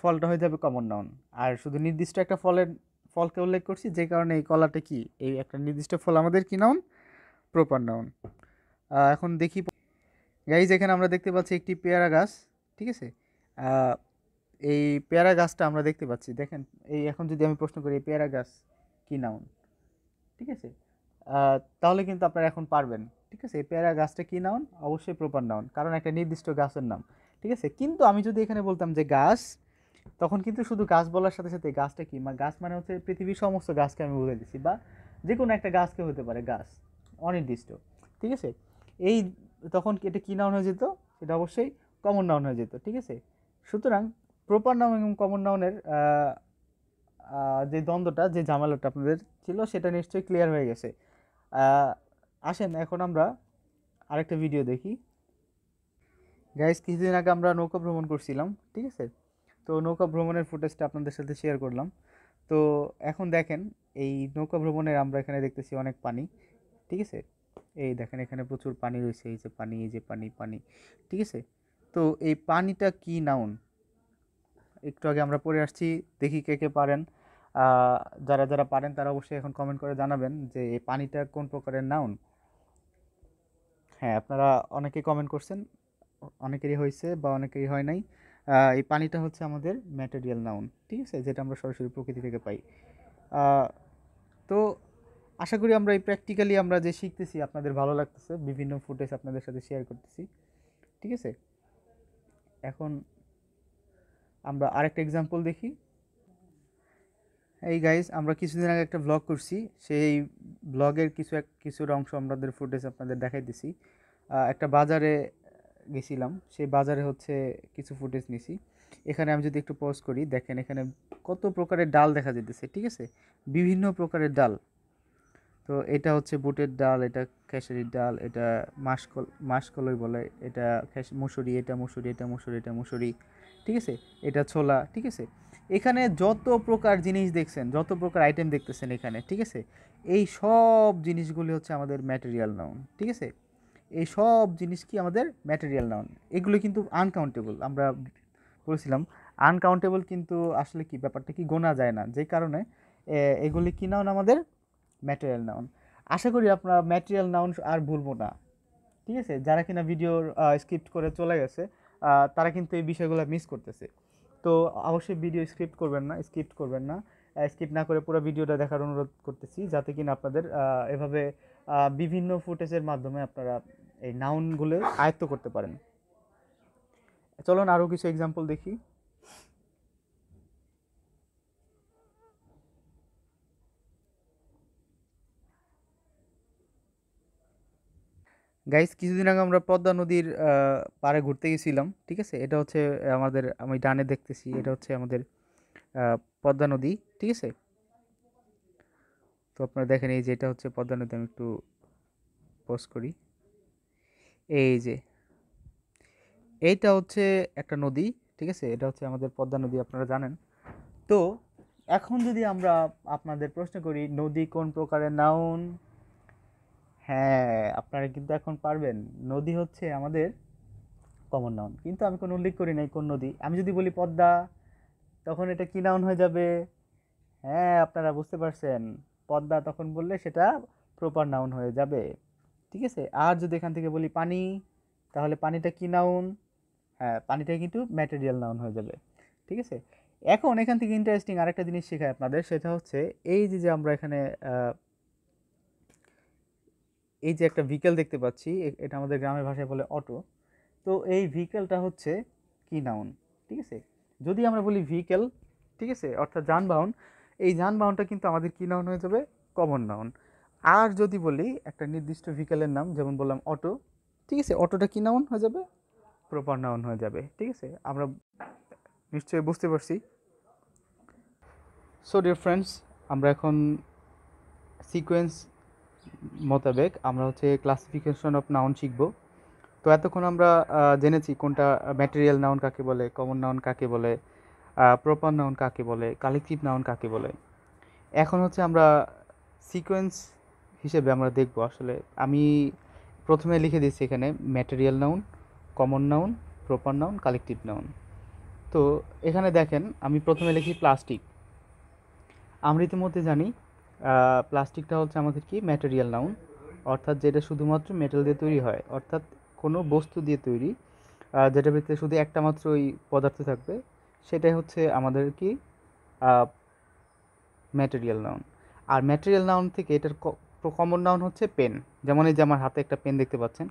ফলটা হয়ে যাবে কমন নাউন আর শুধু নির্দিষ্ট একটা ফলের ফলকে উল্লেখ করছি যে কারণে এই কলাটা কি এই একটা নির্দিষ্ট ফল আমাদের কী নাউন প্রপার নাউন এখন দেখি গাইজ এখানে আমরা দেখতে পাচ্ছি একটি পেয়ারা গাছ ঠিক আছে এই পেয়ারা গাছটা আমরা দেখতে পাচ্ছি দেখেন এই এখন যদি আমি প্রশ্ন করি এই পেয়ারা গাছ কী নাউন ঠিক আছে তাহলে কিন্তু আপনারা এখন পারবেন ঠিক আছে এই পেয়ারা গাছটা কী নাউন অবশ্যই প্রপার নাউন কারণ একটা নির্দিষ্ট গাছের নাম ঠিক আছে কিন্তু আমি যদি এখানে বলতাম যে গাছ তখন কিন্তু শুধু গাছ বলার সাথে সাথে গাছটা কী মানে গাছ মানে হচ্ছে পৃথিবীর সমস্ত গাছকে আমি বলে দিচ্ছি বা যে কোনো একটা গাছকে হতে পারে গাছ অনির্দিষ্ট ঠিক আছে এই তখন এটা কী নাউন হয়ে যেত এটা অবশ্যই কমন নাউন হয়ে যেত ঠিক আছে সুতরাং প্রপার নাউন এবং কমন নাউনের যে দ্বন্দ্বটা যে ঝামেলাটা আপনাদের ছিল সেটা নিশ্চয়ই ক্লিয়ার হয়ে গেছে আসেন এখন আমরা আরেকটা ভিডিও দেখি গাইজ কিছুদিন আগে আমরা নৌকা ভ্রমণ করছিলাম ঠিক আছে তো নৌকা ভ্রমণের ফুটেজটা আপনাদের সাথে শেয়ার করলাম তো এখন দেখেন এই নৌকা ভ্রমণের আমরা এখানে দেখতেছি অনেক পানি ঠিক আছে এই দেখেন এখানে প্রচুর পানি রয়েছে এই যে পানি এই যে পানি পানি ঠিক আছে তো এই পানিটা কি নাউন একটু আগে আমরা পড়ে আসছি দেখি কে কে পারেন যারা যারা পারেন তারা অবশ্যই এখন কমেন্ট করে জানাবেন যে এই পানিটা কোন প্রকারের নাউন হ্যাঁ আপনারা অনেকে কমেন্ট করছেন অনেকেরই হয়েছে বা অনেকেরই হয় নাই এই পানিটা হচ্ছে আমাদের ম্যাটেরিয়াল নাউন ঠিক আছে যেটা আমরা সরাসরি প্রকৃতি থেকে পাই তো আশা করি আমরা এই প্র্যাকটিক্যালি আমরা যে শিখতেছি আপনাদের ভালো লাগতেছে বিভিন্ন ফুটেজ আপনাদের সাথে শেয়ার করতেছি ঠিক আছে এখন আমরা আরেকটা এক্সাম্পল দেখি এই গাইজ আমরা কিছুদিন আগে একটা ব্লগ করছি সেই ব্লগের কিছু এক কিছুর অংশ আমাদের ফুটেজ আপনাদের দেখাই দিছি একটা বাজারে গেছিলাম সেই বাজারে হচ্ছে কিছু ফুটেজ নিছি এখানে আমি যদি একটু পজ করি দেখেন এখানে কত প্রকারের ডাল দেখা যেতেছে ঠিক আছে বিভিন্ন প্রকারের ডাল তো এটা হচ্ছে বুটের ডাল এটা খেসারির ডাল এটা মাসকল মাসকলই বলে এটা খেস মুসুরি এটা মুসুরি এটা মুসুরি এটা মুসুরি ঠিক আছে এটা ছোলা ঠিক আছে এখানে যত প্রকার জিনিস দেখছেন যত প্রকার আইটেম দেখতেছেন এখানে ঠিক আছে এই সব জিনিসগুলি হচ্ছে আমাদের ম্যাটেরিয়াল নাউন ঠিক আছে এই সব জিনিস কি আমাদের ম্যাটেরিয়াল নাউন এগুলো কিন্তু আনকাউন্টেবল আমরা বলেছিলাম আনকাউন্টেবল কিন্তু আসলে কি ব্যাপারটা কি গোনা যায় না যে কারণে এগুলি কি নাউন আমাদের ম্যাটেরিয়াল নাউন আশা করি আপনারা ম্যাটেরিয়াল নাউন আর ভুলবো না ঠিক আছে যারা কিনা ভিডিওর স্ক্রিপ্ট করে চলে গেছে তারা কিন্তু এই বিষয়গুলো মিস করতেছে তো অবশ্যই ভিডিও স্ক্রিপ্ট করবেন না স্ক্রিপ্ট করবেন না স্কিপ না করে পুরো ভিডিওটা দেখার অনুরোধ করতেছি যাতে কিনা আপনাদের এভাবে বিভিন্ন ফুটেজের মাধ্যমে আপনারা এই নাউনগুলো আয়ত্ত করতে পারেন চলুন আরও কিছু এক্সাম্পল দেখি গাইস কিছুদিন আগে আমরা পদ্মা নদীর পাড়ে ঘুরতে গেছিলাম ঠিক আছে এটা হচ্ছে আমাদের আমি ডানে দেখতেছি এটা হচ্ছে আমাদের পদ্মা নদী ঠিক আছে তো আপনারা দেখেন এই যে এটা হচ্ছে পদ্মা নদী আমি একটু পোস্ট করি এই যে এইটা হচ্ছে একটা নদী ঠিক আছে এটা হচ্ছে আমাদের পদ্মা নদী আপনারা জানেন তো এখন যদি আমরা আপনাদের প্রশ্ন করি নদী কোন প্রকারের নাউন হ্যাঁ আপনারা কিন্তু এখন পারবেন নদী হচ্ছে আমাদের কমন নাউন কিন্তু আমি কোনো উল্লেখ করি নাই কোন নদী আমি যদি বলি পদ্মা তখন এটা কী নাউন হয়ে যাবে হ্যাঁ আপনারা বুঝতে পারছেন পদ্মা তখন বললে সেটা প্রপার নাউন হয়ে যাবে ঠিক আছে আর যদি এখান থেকে বলি পানি তাহলে পানিটা কী নাউন হ্যাঁ পানিটা কিন্তু ম্যাটেরিয়াল নাউন হয়ে যাবে ঠিক আছে এখন এখান থেকে ইন্টারেস্টিং আরেকটা জিনিস শেখায় আপনাদের সেটা হচ্ছে এই যে যে আমরা এখানে এই যে একটা ভিকেল দেখতে পাচ্ছি এটা আমাদের গ্রামের ভাষায় বলে অটো তো এই ভিকেলটা হচ্ছে কি নাউন ঠিক আছে যদি আমরা বলি ভিকেল ঠিক আছে অর্থাৎ যানবাহন এই যানবাহনটা কিন্তু আমাদের কী নাউন হয়ে যাবে কমন নাউন আর যদি বলি একটা নির্দিষ্ট ভিকেলের নাম যেমন বললাম অটো ঠিক আছে অটোটা কী নাউন হয়ে যাবে প্রপার নাউন হয়ে যাবে ঠিক আছে আমরা নিশ্চয়ই বুঝতে পারছি সো ডিয়ার ফ্রেন্ডস আমরা এখন সিকোয়েন্স মোতাবেক আমরা হচ্ছে ক্লাসিফিকেশন অফ নাউন শিখব তো এতক্ষণ আমরা জেনেছি কোনটা ম্যাটেরিয়াল নাউন কাকে বলে কমন নাউন কাকে বলে প্রপার নাউন কাকে বলে কালেকটিভ নাউন কাকে বলে এখন হচ্ছে আমরা সিকোয়েন্স হিসেবে আমরা দেখব আসলে আমি প্রথমে লিখে দিচ্ছি এখানে material noun common noun proper noun collective noun তো এখানে দেখেন আমি প্রথমে লিখি প্লাস্টিক আমরা ইতিমধ্যে জানি প্লাস্টিকটা হচ্ছে আমাদের কি ম্যাটেরিয়াল নাউন অর্থাৎ যেটা শুধুমাত্র মেটাল দিয়ে তৈরি হয় অর্থাৎ কোনো বস্তু দিয়ে তৈরি যেটা ভিতরে শুধু একটা মাত্র ওই পদার্থ থাকবে সেটাই হচ্ছে আমাদের কি ম্যাটেরিয়াল নাউন আর ম্যাটেরিয়াল নাউন থেকে এটার কমন নাউন হচ্ছে পেন যেমন এই যে আমার হাতে একটা পেন দেখতে পাচ্ছেন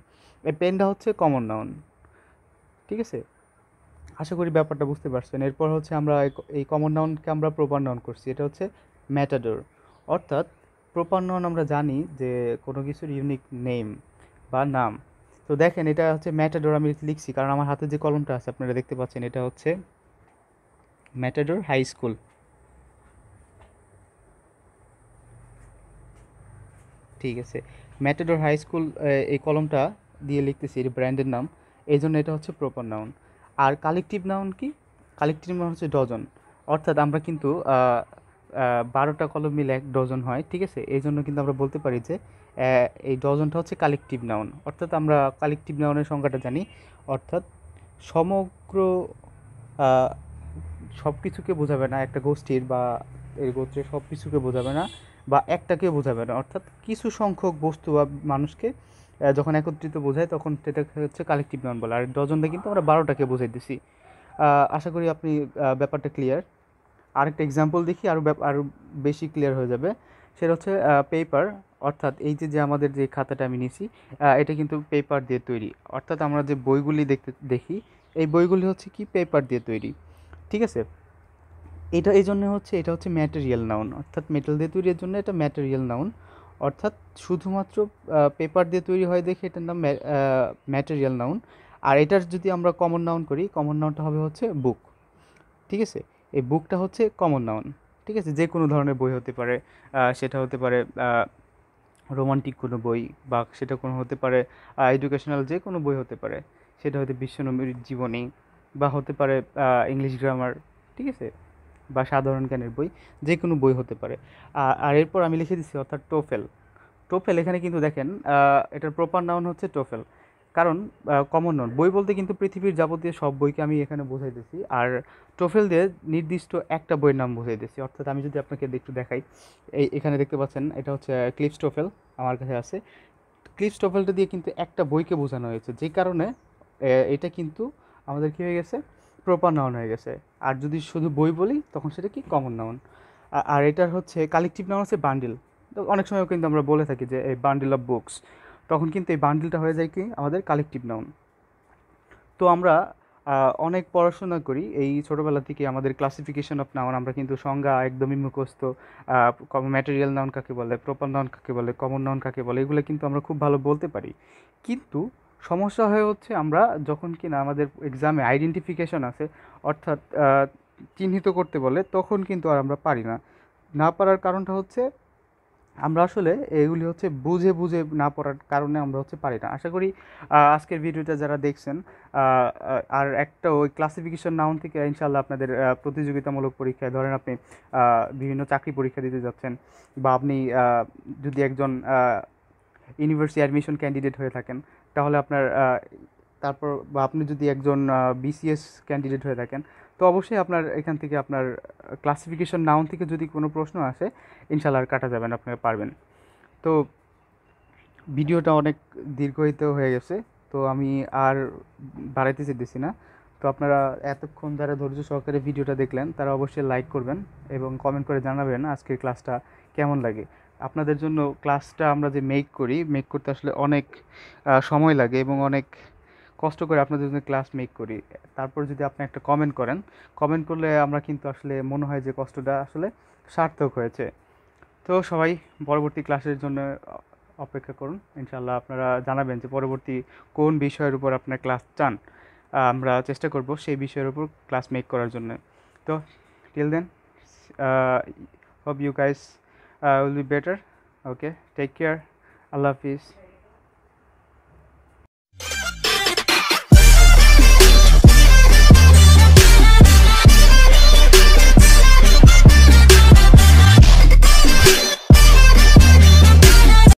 এই পেনটা হচ্ছে কমন নাউন ঠিক আছে আশা করি ব্যাপারটা বুঝতে পারছেন এরপর হচ্ছে আমরা এই কমন নাউনকে আমরা প্রপার নাউন করছি এটা হচ্ছে ম্যাটাডোর অর্থাৎ প্রপার নন আমরা জানি যে কোনো কিছুর ইউনিক নেম বা নাম তো দেখেন এটা হচ্ছে ম্যাটাডোর আমি লিখছি কারণ আমার হাতে যে কলমটা আছে আপনারা দেখতে পাচ্ছেন এটা হচ্ছে ম্যাটাডোর হাই স্কুল ঠিক আছে ম্যাটাডোর হাই স্কুল এই কলমটা দিয়ে লিখতেছি এর ব্র্যান্ডের নাম এই জন্য এটা হচ্ছে প্রপার নাউন আর কালেকটিভ নাউন কি কালেকটিভ নাউন হচ্ছে ডজন অর্থাৎ আমরা কিন্তু বারোটা কলম মিলে এক ডজন হয় ঠিক আছে এই জন্য কিন্তু আমরা বলতে পারি যে এই ডজনটা হচ্ছে কালেকটিভ নাউন অর্থাৎ আমরা কালেকটিভ নাউনের সংখ্যাটা জানি অর্থাৎ সমগ্র সব কিছুকে বোঝাবে না একটা গোষ্ঠীর বা এই গোত্রের সব কিছুকে বোঝাবে না বা একটাকে বোঝাবে না অর্থাৎ কিছু সংখ্যক বস্তু বা মানুষকে যখন একত্রিত বোঝায় তখন সেটা হচ্ছে কালেকটিভ নাউন বলে আর ডজনটা কিন্তু আমরা বারোটাকে বোঝাই দিছি আশা করি আপনি ব্যাপারটা ক্লিয়ার আরেকটা এক্সাম্পল দেখি আরও আরও বেশি ক্লিয়ার হয়ে যাবে সেটা হচ্ছে পেপার অর্থাৎ এই যে যে আমাদের যে খাতাটা আমি নিয়েছি এটা কিন্তু পেপার দিয়ে তৈরি অর্থাৎ আমরা যে বইগুলি দেখতে দেখি এই বইগুলি হচ্ছে কি পেপার দিয়ে তৈরি ঠিক আছে এটা এই জন্য হচ্ছে এটা হচ্ছে ম্যাটেরিয়াল নাউন অর্থাৎ মেটাল দিয়ে তৈরির জন্য এটা ম্যাটেরিয়াল নাউন অর্থাৎ শুধুমাত্র পেপার দিয়ে তৈরি হয় দেখে এটার নাম ম্যাটেরিয়াল নাউন আর এটার যদি আমরা কমন নাউন করি কমন নাউনটা হবে হচ্ছে বুক ঠিক আছে এই বুকটা হচ্ছে কমন নাউন ঠিক আছে যে কোনো ধরনের বই হতে পারে সেটা হতে পারে রোমান্টিক কোনো বই বা সেটা কোনো হতে পারে এডুকেশনাল যে কোনো বই হতে পারে সেটা হয়তো বিশ্বনবীর জীবনী বা হতে পারে ইংলিশ গ্রামার ঠিক আছে বা সাধারণ জ্ঞানের বই যে কোনো বই হতে পারে আর এরপর আমি লিখে দিছি অর্থাৎ টোফেল টোফেল এখানে কিন্তু দেখেন এটার প্রপার নাউন হচ্ছে টোফেল কারণ কমন নন বই বলতে কিন্তু পৃথিবীর যাবতীয় সব বইকে আমি এখানে বোঝাইতেছি আর টোফেল দিয়ে নির্দিষ্ট একটা বইয়ের নাম বোঝাইতেছি অর্থাৎ আমি যদি আপনাকে একটু দেখাই এই এখানে দেখতে পাচ্ছেন এটা হচ্ছে ক্লিপস টোফেল আমার কাছে আছে ক্লিপস টোফেলটা দিয়ে কিন্তু একটা বইকে বোঝানো হয়েছে যে কারণে এটা কিন্তু আমাদের কী হয়ে গেছে প্রপার নাউন হয়ে গেছে আর যদি শুধু বই বলি তখন সেটা কি কমন নাউন আর এটার হচ্ছে কালেকটিভ নাউন হচ্ছে বান্ডিল অনেক সময় কিন্তু আমরা বলে থাকি যে এই বান্ডিল অফ বুকস তখন কিন্তু এই বান্ডিলটা হয়ে যায় কি আমাদের কালেকটিভ নাউন তো আমরা অনেক পড়াশোনা করি এই ছোটোবেলা থেকে আমাদের ক্লাসিফিকেশন অফ নাউন আমরা কিন্তু সংজ্ঞা একদমই মুখস্থ ম্যাটেরিয়াল নাউন কাকে বলে প্রপার নাউন কাকে বলে কমন নাউন কাকে বলে এগুলো কিন্তু আমরা খুব ভালো বলতে পারি কিন্তু সমস্যা হয়ে হচ্ছে আমরা যখন কি না আমাদের এক্সামে আইডেন্টিফিকেশন আছে অর্থাৎ চিহ্নিত করতে বলে তখন কিন্তু আর আমরা পারি না না পারার কারণটা হচ্ছে আমরা আসলে এগুলি হচ্ছে বুঝে বুঝে না পড়ার কারণে আমরা হচ্ছে পারি না আশা করি আজকের ভিডিওটা যারা দেখছেন আর একটা ওই ক্লাসিফিকেশন নাউন থেকে ইনশাল্লাহ আপনাদের প্রতিযোগিতামূলক পরীক্ষায় ধরেন আপনি বিভিন্ন চাকরি পরীক্ষা দিতে যাচ্ছেন বা আপনি যদি একজন ইউনিভার্সিটি অ্যাডমিশন ক্যান্ডিডেট হয়ে থাকেন তাহলে আপনার তারপর বা আপনি যদি একজন বিসিএস ক্যান্ডিডেট হয়ে থাকেন তো অবশ্যই আপনার এখান থেকে আপনার ক্লাসিফিকেশন নাউন থেকে যদি কোনো প্রশ্ন আসে ইনশাল্লাহ আর কাটা যাবেন আপনি পারবেন তো ভিডিওটা অনেক দীর্ঘায়িত হয়ে গেছে তো আমি আর বাড়াইতে চেয়েছি না তো আপনারা এতক্ষণ যারা ধৈর্য সহকারে ভিডিওটা দেখলেন তারা অবশ্যই লাইক করবেন এবং কমেন্ট করে জানাবেন আজকের ক্লাসটা কেমন লাগে আপনাদের জন্য ক্লাসটা আমরা যে মেক করি মেক করতে আসলে অনেক সময় লাগে এবং অনেক কষ্ট করে আপনাদের জন্য ক্লাস মেক করি তারপর যদি আপনি একটা কমেন্ট করেন কমেন্ট করলে আমরা কিন্তু আসলে মনে হয় যে কষ্টটা আসলে সার্থক হয়েছে তো সবাই পরবর্তী ক্লাসের জন্য অপেক্ষা করুন ইনশাল্লাহ আপনারা জানাবেন যে পরবর্তী কোন বিষয়ের উপর আপনার ক্লাস চান আমরা চেষ্টা করব সেই বিষয়ের উপর ক্লাস মেক করার জন্য তো till then hope you guys will be better okay take care আল্লাহ হাফিজ